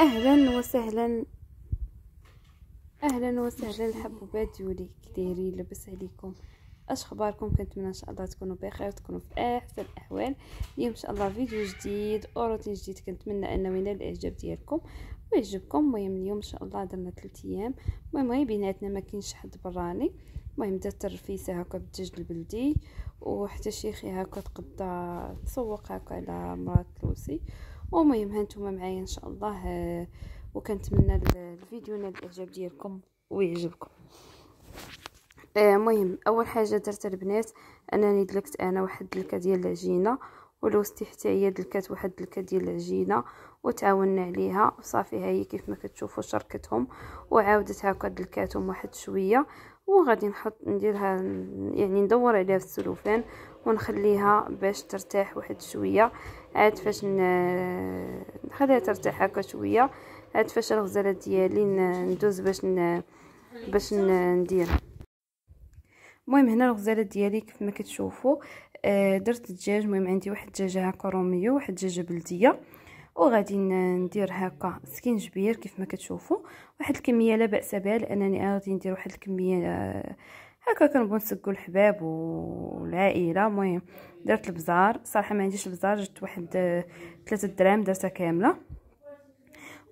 اهلا وسهلا اهلا وسهلا حبوبات ديولي كديري لبس عليكم اش اخباركم كنتمنى ان شاء الله تكونوا بخير وتكونوا في احسن الاحوال اليوم ان شاء الله فيديو جديد وروتين جديد كنتمنى انه ينال الاعجاب ديالكم ويعجبكم المهم اليوم ان شاء الله درنا 3 ايام المهم بيناتنا ما كاينش حد براني المهم دات الرفيسه هكا بالدجاج البلدي وحتى شيخي هكا تقدا تسوق هكا على مرات لوسي ومهم هانتوما معايا ان شاء الله آه، وكنتمنى الفيديو ينال الاعجاب ديالكم ويعجبكم المهم آه، اول حاجه درت البنات انني دلكت انا واحد الدلكه ديال العجينه ولوستي حتى هي دلكات واحد الدلكه ديال العجينه وتعاوننا عليها وصافي ها هي كيف ما كتشوفوا شركتهم وعاودت هكا دلكاتهم واحد شويه وغادي نحط نديرها يعني ندور عليها في السلوفان ونخليها باش ترتاح واحد شويه عاد فاش نخليها ترتاح هكا شويه عاد فاش الغزاله ديالي ندوز باش ن... باش ندير المهم هنا الغزاله ديالي كيف ما كتشوفوا آه، درت الدجاج المهم عندي واحد الدجاجه هكا روميو واحد الدجاجه بلديه وغادي ندير هكا سكينجبير كيف ما كتشوفوا واحد الكميه لا باس بها لانني غادي ندير واحد الكميه آه، هكا كنبغي نسقو الحباب والعائله المهم درت البزار صراحه ما عنديش البزار جبت واحد ثلاثة دراهم درتها كامله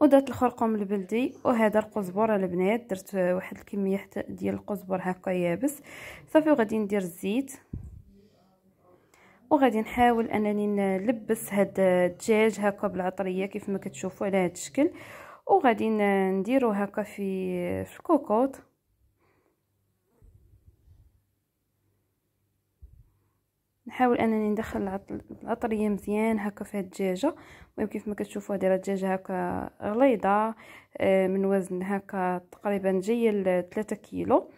ودرت الخرقوم البلدي وهذا القزبر البنات درت واحد الكميه حتى ديال القزبر هكا يابس صافي وغادي ندير الزيت وغادي نحاول انني نلبس هاد الدجاج هكا بالعطريه كيف ما كتشوفوا على هاد الشكل وغادي نديرو هكا في في الكوكوط نحاول انني ندخل العطريه مزيان هكا في هاد الدجاجه المهم كيف ما كتشوفوا هذه راه الدجاجه هكا غليظه آه، من وزن هكا تقريبا جايه ل 3 كيلو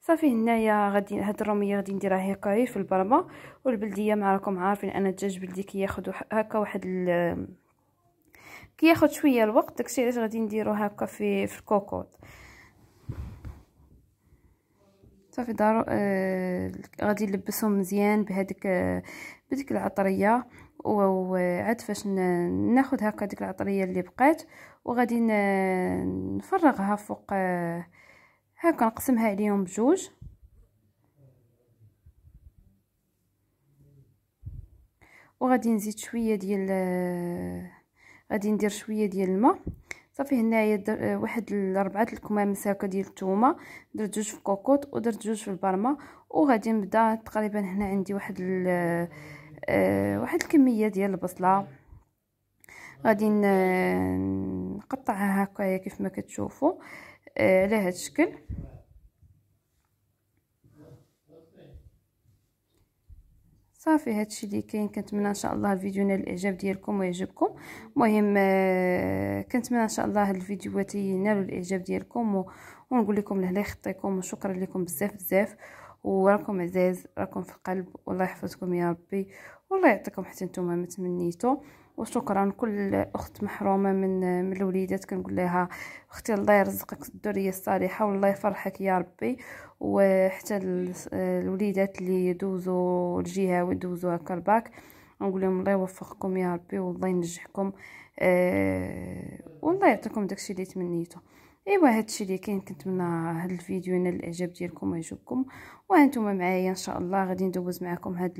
صافي هنايا غادي هاد الروميه غادي نديرها هكا غير إيه في البرمه والبلديه ما راكم عارفين ان الدجاج بلدي كياخذ هكا واحد كياخذ شويه الوقت داكشي علاش غادي نديرو هكا في في الكوكوط صافي دارو آه غادي نلبسهم مزيان بهذيك آه بديك العطريه وعاد فاش ناخذ هكا ديك العطريه اللي بقات وغادي نفرغها فوق آه هكا نقسمها عليهم بجوج وغادي نزيد شويه ديال آه غادي ندير شويه ديال الماء صافي هنايا واحد الربعه الكمام مساكه ديال الثومه درت جوج في كوكوط ودرت جوج في البرمه وغادي نبدا تقريبا هنا عندي واحد آه واحد الكميه ديال البصله غادي نقطعها هكايا كيف ما كتشوفوا آه، على هذا الشكل صافي هادشي اللي كاين كنتمنى ان شاء الله الفيديو نال الاعجاب ديالكم ويعجبكم المهم آه، كنتمنى ان شاء الله هاد الفيديوهات ينالوا الاعجاب ديالكم و... ونقول لكم لهلا يخطيكم وشكرا لكم بزاف بزاف وراكم عزاز راكم في القلب والله يحفظكم يا ربي والله يعطيكم حتى نتوما ما تمنيتو وشكرا كل اخت محرومه من من الوليدات كنقول لها اختي الله يرزقك الذريه الصالحه والله يفرحك يا ربي وحتى الوليدات اللي دوزوا الجهه ودوزوا هكا الباك نقول لهم الله يوفقكم يا ربي والله ينجحكم أه والله يعطيكم داكشي اللي تمنيتو ايوا هادشي اللي كاين كنتمنى هاد الفيديو ينال الاعجاب ديالكم ويعجبكم وانتم معايا ان شاء الله غادي ندوز معكم هاد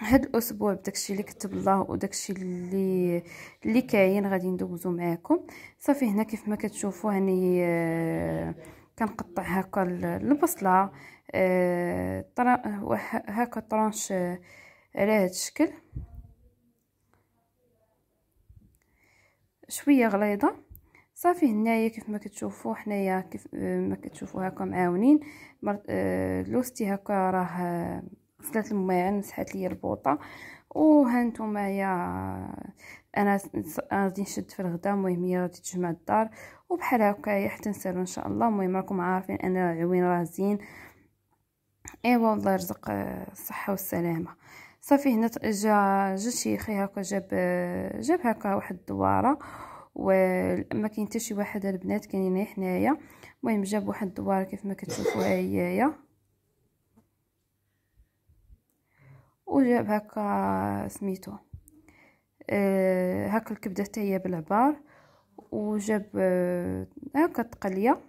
هاد الاسبوع بداكشي اللي كتب الله وداكشي اللي اللي كاين غادي ندوزو معاكم صافي هنا كيف ما كتشوفوا هاني آه، كنقطع هكا البصله آه هكا طرونش آه، على هاد الشكل شويه غليظه صافي هنايا كيف ما كتشوفوا حنايا كيف آه، ما كتشوفوا هكا معاونين لوستي هكا راه غسلت الماعن مسحات لي البوطه وهانتومايا انا غادي نشد في الغدا المهم هي غادي تجمع الدار وبحال هكا حتى نسالو ان شاء الله المهم راكم عارفين انا عوين راه زين ايوا الله يرزق آه، الصحه والسلامه صافي هنا جا جا شيخي هكا جاب آه، جاب هكا واحد الدواره وما كاين حتى شي واحد البنات كاينين حنايا المهم جاب واحد الدواره كيف ما كتشوفوها هي وجاب هكا آه، سميتو هكا آه، الكبده حتى هي بالعبار وجاب هكا آه، التقليه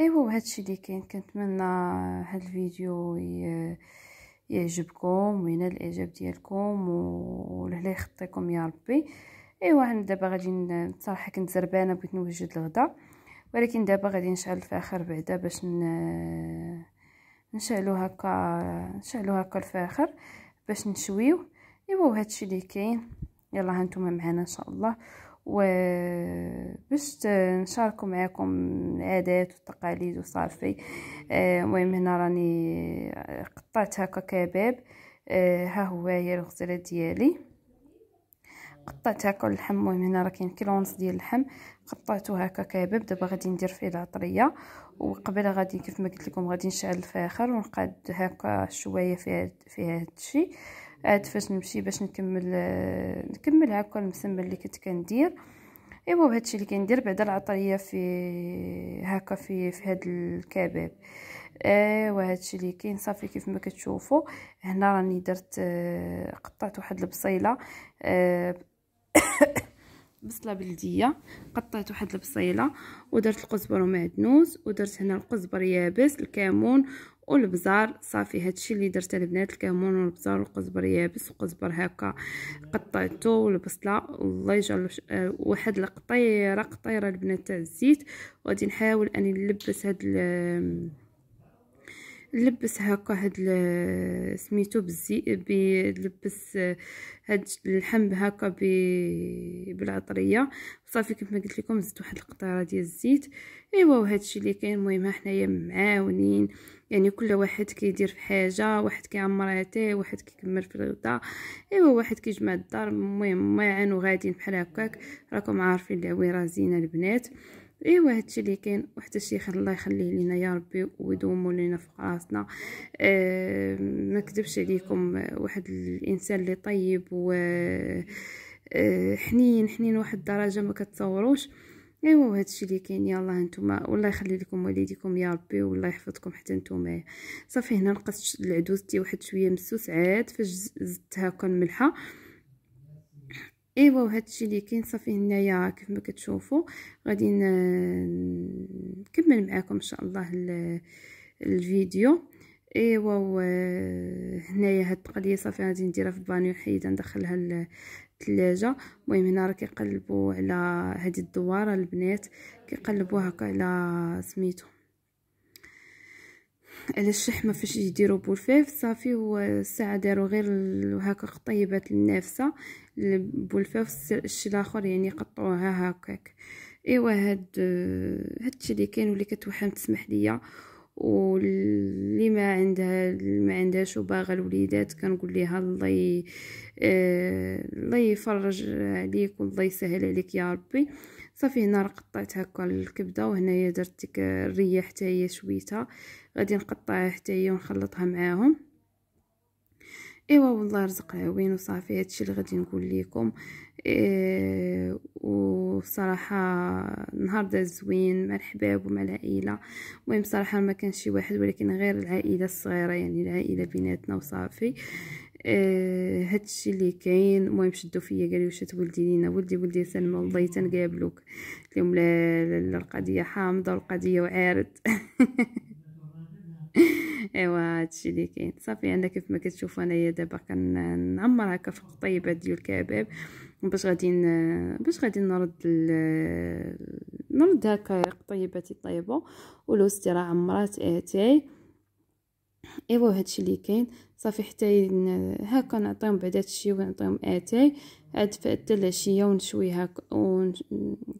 ايوا هادشي اللي كاين كنتمنى هاد الفيديو يعجبكم وينال الاعجاب ديالكم ولهلا يخطيكم يا ربي ايوا انا دابا غادي صراحه كنت زربانه بغيت نوجد الغدا ولكن دابا غادي نشعل الفاخر بعدا باش ن... نشعلو هكا نشعلو هكا الفاخر باش نشويو ايوا وهادشي اللي كاين يلا هانتوما معنا ان شاء الله وباش نشاركوا معكم العادات والتقاليد وصافي آه، المهم هنا راني قطعت هكا كباب آه، ها هو هي الغزاله ديالي قطعت هكا اللحم المهم هنا راه كاين كيلو ونص ديال اللحم قطعته هكا كباب دابا غادي ندير فيه العطريه وقبل غادي كيف ما قلت لكم غادي نشعل الفاخر ونقاد هكا شويه فيها فيها هادشي عاد فاش نمشي باش نكمل نكمل هكا المسمى اللي كنت كندير ايوا الشيء اللي كندير بعدا العطريه في هكا في في هاد الكباب ايوا هادشي اللي كاين صافي كيف ما كتشوفوا هنا راني درت قطعت واحد البصيله إيه، بصله بلديه قطعت واحد البصيله ودرت القزبر ومعدنوس ودرت هنا القزبر يابس الكمون والبزار صافي هادشي اللي درت البنات الكمون والبزار والقزبر يابس والقزبر هكا قطعته والبصله الله يجعل آه، واحد القطيره قطيره البنات تاع الزيت وغادي نحاول اني نلبس هاد لبس هكا هاد سميتو بالزي لبس هاد اللحم هكا ب... بالعطريه صافي كيف ما قلت لكم زدت واحد القطيره ديال الزيت ايوا وهادشي اللي كاين المهم حنايا معاونين يعني كل واحد كيدير في حاجه واحد كيعمر اتاي واحد كيكمل في الغدا ايوا واحد كيجمع الدار المهم ما يعانوا غاديين بحال هكاك راكم عارفين العويره زينه البنات ايوا هادشي اللي كاين وحتى الشيخ الله يخليه لينا يا ربي ويدوموا لينا في راسنا أه ما كذبش عليكم واحد الانسان اللي طيب و آه، حنين حنين واحد الدرجه ما كتصوروش ايوا هادشي اللي كاين يلاه نتوما والله يخلي لكم والديكم يا ربي والله يحفظكم حتى نتوما صافي هنا نقصت العدوز تي واحد شويه مسوس عاد فاش زدتها كون ملحه ايوا وهادشي اللي كاين صافي هنايا كيف ما كتشوفوا غادي نكمل معاكم ان شاء الله الفيديو ايوا هنايا هاد التقليه صافي غادي نديرها في البانيو حيدها ندخلها الثلاجه المهم هنا راه كيقلبوا على هاد الدواره البنات كيقلبوا هكا على سميتو على الشح ما فاش يديروا بولفاف صافي الساعه داروا غير هكا قطيبات النافسه البولفاف الشي الاخر يعني قطعوها هكاك ايوا هاد هادشي اللي كاين واللي كتوحم تسمح ليا واللي ما عندها ما عندهاش وباغا الوليدات كنقول ليها الله آه، الله يفرج عليك والله يسهل عليك يا ربي صافي هنا راه قطعت هكا الكبده وهنايا درت ديك الريه حتى هي شويته غادي نقطعها حتى هي ونخلطها معاهم ايوا والله رزق عوين وصافي هادشي اللي غادي نقول لكم إيه وصراحة نهار داز زوين مع الحباب ومع العائلة المهم صراحة ما كان شي واحد ولكن غير العائلة الصغيرة يعني العائلة بيناتنا وصافي آه هادشي اللي كاين المهم شدو فيا قالوا واش تولدي لينا ولدي ولدي سلمى والله تنقابلوك اليوم القضيه حامضه والقضيه وعارض ايوا هادشي اللي كاين صافي انا كيف ما كتشوفوا انايا دابا كنعمر هكا في الطيبه ديال الكباب باش غادي باش غادي نرد نرد هكا طيباتي طيبه ولوستي راه عمرات اتاي ايوا هادشي اللي كاين صافي حتى هكا نعطيهم بعد هادشي ونعطيهم اتاي عاد فات العشيه ونشوي هكا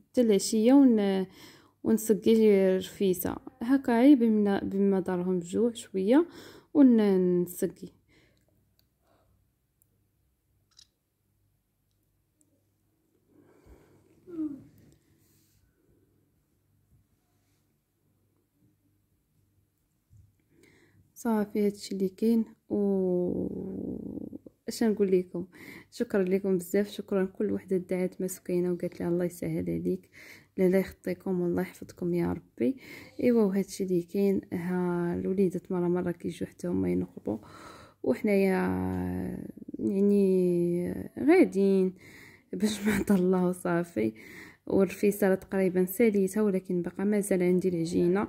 حتى العشيه ون... ونسقي رفيسه هكا عيب بما دارهم الجوع شويه ونسقي صافي هادشي اللي كاين و اش نقول لكم شكرا لكم بزاف شكرا كل وحده دعات ما سكينه وقالت لي الله يسهل عليك لا لا يخطيكم والله يحفظكم يا ربي ايوا وهادشي اللي كاين ها الوليدات مره مره كيجيو حتى هما ينقبوا وحنايا يعني غاديين باش ما الله وصافي والرفيسه راه تقريبا ساليتها ولكن باقا مازال عندي العجينه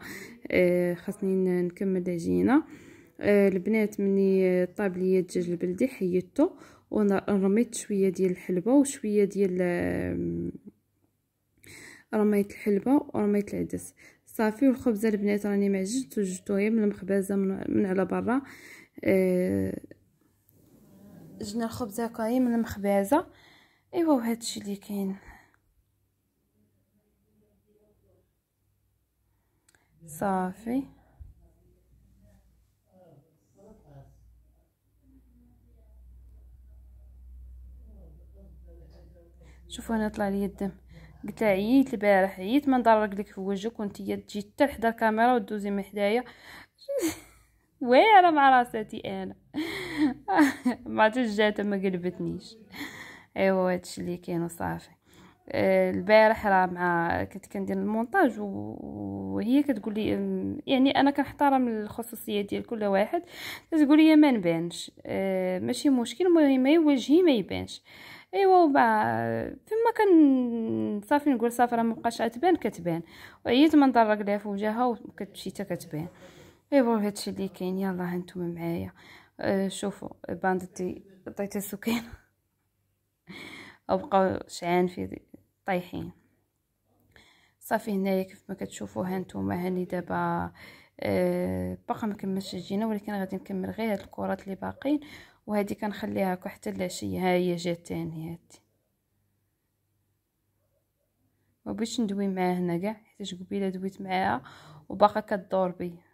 آه، خاصني نكمل العجينه آه، البنات مني طاب ليا الدجاج البلدي حيدته ورميت شويه ديال الحلبه وشويه ديال رميت الحلبه ورميت العدس صافي والخبزه البنات راني معجنت عجنت وجدتو هي من المخبزه من على برا أه جنا الخبزه كاين من المخبزه ايوا وهادشي اللي كاين صافي شوفوا انا طلع لي الدم قلت لها عييت البارح عييت ما نضرك لك في وجهك وانت تجي حتى لحدا الكاميرا ودوزي من حدايا واعره مع راساتي انا ما عرفتش جات ما قلبتنيش ايوا هادشي اللي كاين وصافي آه، البارح راه مع كنت كندير المونتاج وهي كتقول لي يعني انا كنحترم الخصوصيه ديال كل واحد كتقول لي ما نبانش آه، ماشي مشكل المهم يوجهي ما يبانش ايوا وبا فما كان صافي نقول صافي راه مابقاش عتبان كتبان وعييت ما نضرك ليها في وجهها وكتمشي حتى كتبان ايوا هادشي اللي كاين يلا هانتوما نتوما معايا أه، شوفوا باندتي عطيتها السكين وبقاو شعان في طايحين صافي هنايا كيف ما كتشوفوا ها نتوما هاني دابا آه باقا ما كملتش الجينه ولكن غادي نكمل غير هاد الكرات اللي باقين وهادي كنخليها هكا حتى العشيه ها هي جات تاني هادي ما بغيتش ندوي معاها هنا كاع حيت قبيله دويت معاها وباقا كدور بيا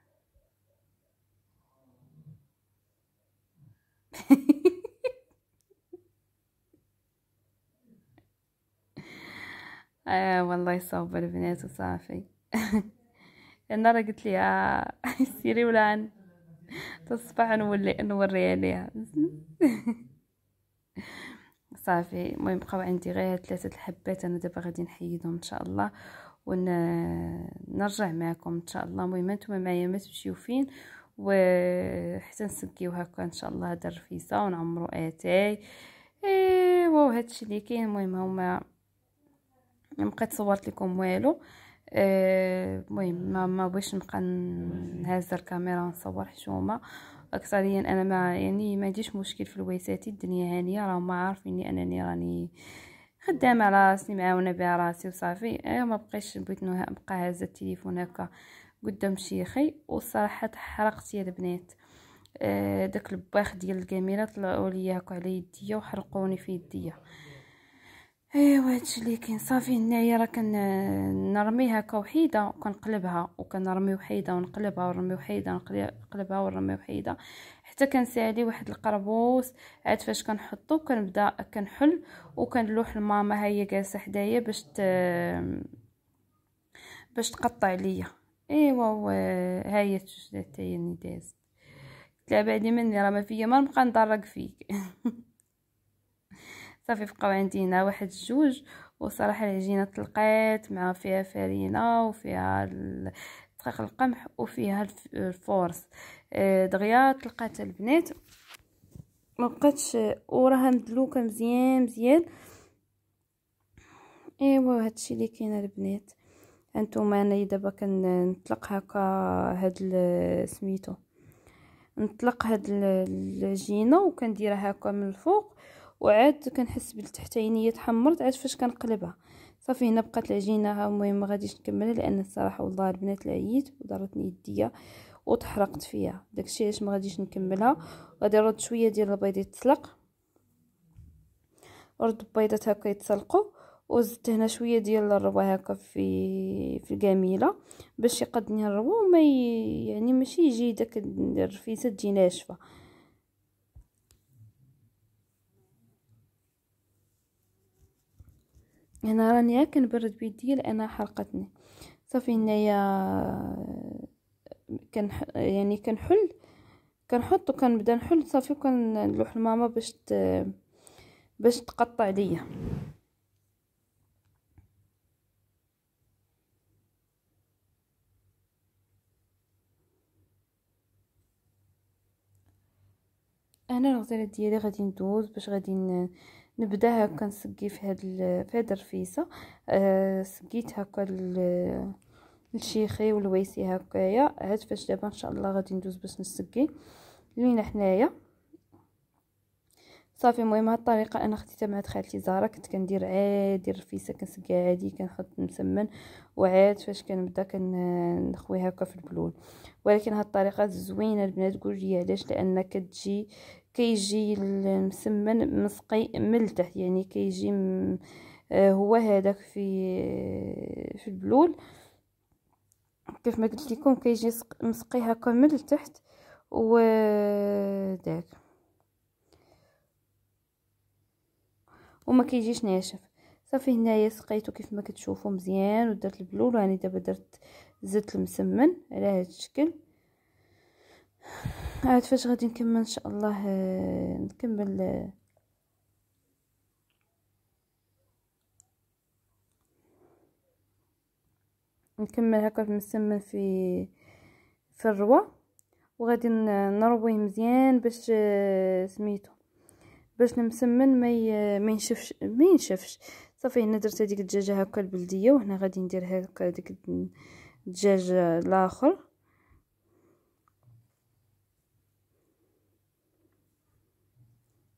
آه والله يصوب البنات وصافي انا راه قلت ليها آه، سيري ولا عندي تصبح نولي نوريها ليها صافي المهم بقاو عندي غير ثلاثه الحبات انا دابا غادي نحيدهم ان شاء الله ونرجع معكم ان شاء الله المهم نتوما معايا ما تمشيو فين وحتى نسقيو هكا ان شاء الله هاد الرفيسه ونعمرو اتاي ايوا وهادشي اللي كاين المهم هما مبقيت صورت لكم والو آه، المهم ما ما بغيتش نبقى نهز الكاميرا نصور حشومه اكثريا انا ما يعني ما عنديش مشكل في الويساتي الدنيا هانيه راهم ما عارفيني انني راني خدامه على راسي معاونه بها راسي وصافي انا ما بقيتش بغيت نبقى هازه التليفون هكا قدام شيخي وصراحه تحرقت يا البنات آه، داك الباخ ديال الكاميرا طلعوا ليا هكا على يديا وحرقوني في يديا ايوا هادشي اللي كاين صافي هنايا راه كنرميها آه، هكا وحيده وكنقلبها وكنرمي وحيده ونقلبها ونرمي وحيده ونقلبها ونرمي وحيده حتى كنسالي واحد القربوس عاد فاش كنحطو كنبدا كنحل وكنلوح لماما ها هي جالسه حدايا باش ت... باش تقطع ليا ايوا و... ها هي تشدات هي دازت تلعب علي مني راه ما فيا ما نبقى نضرك فيك صافي بقاو عندي هنا واحد جوج وصراحه العجينه طلقات مع فيها فرينه وفيها دقيق القمح وفيها الفورس آه، دغيا طلقات البنات ما بقاتش وراها مدلوكه مزيان مزيان ايوا هادشي اللي كاين البنات انتم انا دابا كنطلق هكا هاد سميتو نطلق هاد العجينه وكنديرها هكا من الفوق وعاد كنحس عينيا تحمرت عاد فاش كنقلبها صافي هنا بقات العجينه ها المهم ما غاديش نكملها لان الصراحه والله البنات العييت وضرتني يديا وتحرقت فيها داكشي علاش ما غاديش نكملها غادي نرد شويه ديال البيض يتسلق ورد البيضات هكا يتسلقوا وزدت هنا شويه ديال الروا هكا في في الجميله باش يقدني الروا وما ي... يعني ماشي يجي داك الرفيسه تجي ناشفه هنا راني غير كنبرد بيديا لان حرقتني صافي هنايا كان يعني كنحل كنحط وكنبدا نحل صافي وكنلوح لماما باش ت... باش تقطع ليا انا الغزاله ديالي غادي ندوز باش غادي نبدا هكا نسقي في هاد في هاد الرفيسه أه سقيت هكا الشيخي والويسي هكايا هاد فاش دابا ان شاء الله غادي ندوز باش نسقي لينا حنايا صافي المهم هاد الطريقه انا خديتها مع خالتي زهره كنت كندير عادي الرفيسه كنسقيها عادي كنحط مسمن وعاد فاش كنبدا كنخوي هكا في البلول ولكن هاد الطريقه زوينه البنات قول لي علاش لان كتجي كيجي المسمن مسقي من التحت يعني كيجي آه، هو هذاك في في البلول كيف ما قلت لكم كيجي مسقي هكا من التحت و داك وما كيجيش ناشف صافي هنايا سقيته كيف ما كتشوفوا مزيان ودرت البلول راني دابا درت زيت المسمن على هذا الشكل عاد فاش غادي نكمل ان شاء الله آه، نكمل آه، نكمل هكا المسمى في في الروا وغادي نرويه مزيان باش آه، سميتو باش المسمن ما ما ينشفش ما ينشفش صافي هنا درت هذيك الدجاجه هكا البلديه وهنا غادي ندير هكا ديك الدجاج الاخر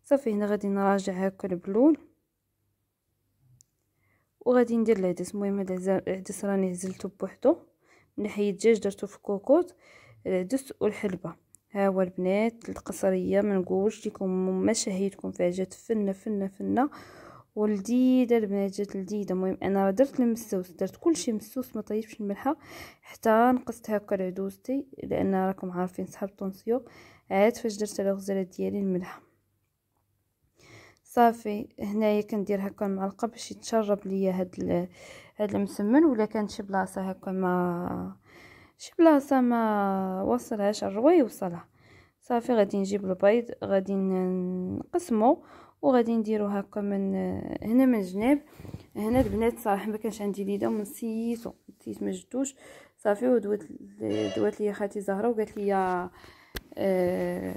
صافي هنا غادي نراجع هكا البلول وغادي ندير العدس المهم هذا العدس راني هزلته بوحدو من ناحيه الدجاج درتو في كوكوط العدس والحلبه ها هو البنات القصريه ما نقولش لكم ما شهيتكم فيها جات فنه فنه فنه ولذيذه البنات جات لذيذه المهم انا راه درت المسوس درت كلشي مسوس ما طيبش الملحه حتى نقصت هكا العدوستي لان راكم عارفين صحاب طونسيو عاد فاش درت الغزاله ديالي الملحه صافي هنايا كندير هكا المعلقه باش يتشرب ليا هاد هاد المسمن ولا كان شي بلاصه هكا ما شي بلاصه ما وصلهاش الروي يوصلها صافي غادي نجيب البيض غادي نقسمه وغادي نديرو هكا من هنا من الجناب هنا البنات صراحه ما كانش عندي ليده ونسيتو نسيت ما جدوش صافي ودوات دوات ليا خالتي زهره وقالت ليا آه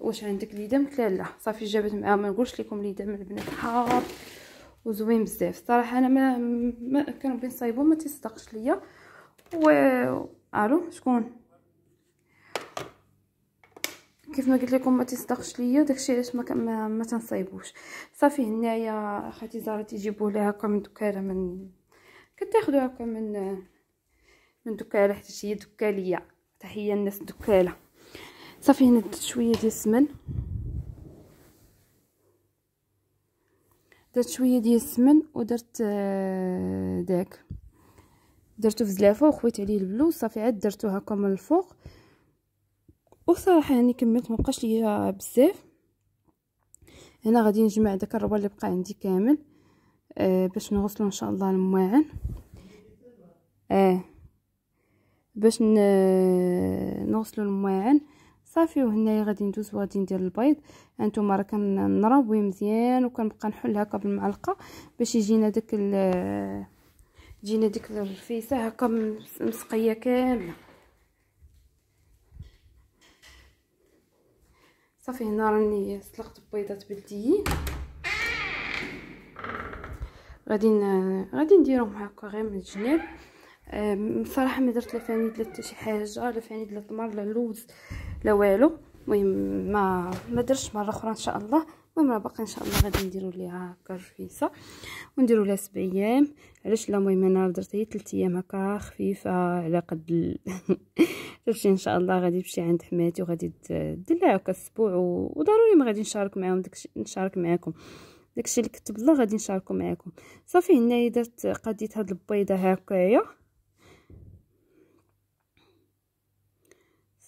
واش عندك ليدم لا لا صافي جابت معاها ما نقولش لكم ليدم البنات حار وزوين بزاف صراحه انا ما, ما كانوا بين صايبو ما تصدقش ليا و الو شكون كيف ما قلت لكم ما تصدقش ليا داكشي علاش ما, ما, ما تنصايبوش صافي هنايا اختي زهره تيجيبو لها هكا من دكاره من كتاخذوها هكا من من دكاله حتى هي دكاليه تحيه الناس دكاله صافي هنا درت شويه ديال السمن درت شويه ديال السمن ودرت آه، داك درتو في زلافه وخويت عليه البلو صافي عاد درتو هكا من الفوق وصراحه يعني كملت مبقاش ليا بزاف هنا غادي نجمع داك الربا اللي بقى عندي كامل آه باش نغسلو ان شاء الله المواعن اه باش نغسلو آه، المواعن صافي وهنايا غادي ندوز وغادي ندير البيض هانتوما راه كنربويه مزيان وكنبقى نحل هكا بالمعلقه باش يجينا داك تجينا ديك الرفيسه هكا مسقيه كامله صافي هنا راني سلقت بيضات بلديين غادي غادي نديرهم هكا غير من الجناب بصراحه آه، ما درت لا فانيد لا حتى شي حاجه لا فانيد لا تمر لا لوز لا والو المهم ما ما درتش مره اخرى ان شاء الله المهم راه باقي ان شاء الله غادي نديرو ليها هكا رفيسه ونديرو لها سبع ايام علاش لا المهم انا درت هي 3 ايام هكا خفيفه على قد درتي ان شاء الله غادي تمشي عند حماتي وغادي دير لها هكا اسبوع و... وضروري ما غادي نشارك معاهم داكشي نشارك معاكم داكشي اللي كتب الله غادي نشاركو معاكم صافي هنايا درت قديت هاد البيضه هكايا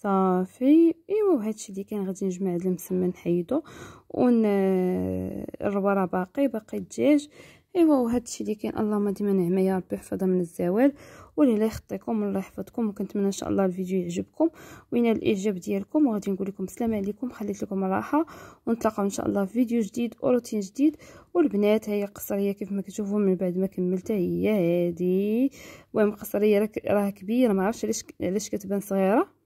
صافي ايوا وهادشي اللي كان غادي نجمع هاد المسمن نحيدو ون آه، الربره باقي باقي الدجاج ايوا وهادشي اللي كان اللهم ديما نعمه يا ربي يحفظها من الزوال والله يخطيكم الله يحفظكم وكنتمنى ان شاء الله الفيديو يعجبكم وينال الاعجاب ديالكم وغادي نقول لكم السلام عليكم خليت لكم الراحه ونتلاقاو ان شاء الله في فيديو جديد وروتين جديد والبنات هي قصريه كيف ما كتشوفوا من بعد ما كملتها هي هادي المهم قصريه راه كبيره ما عرفتش علاش علاش كتبان صغيره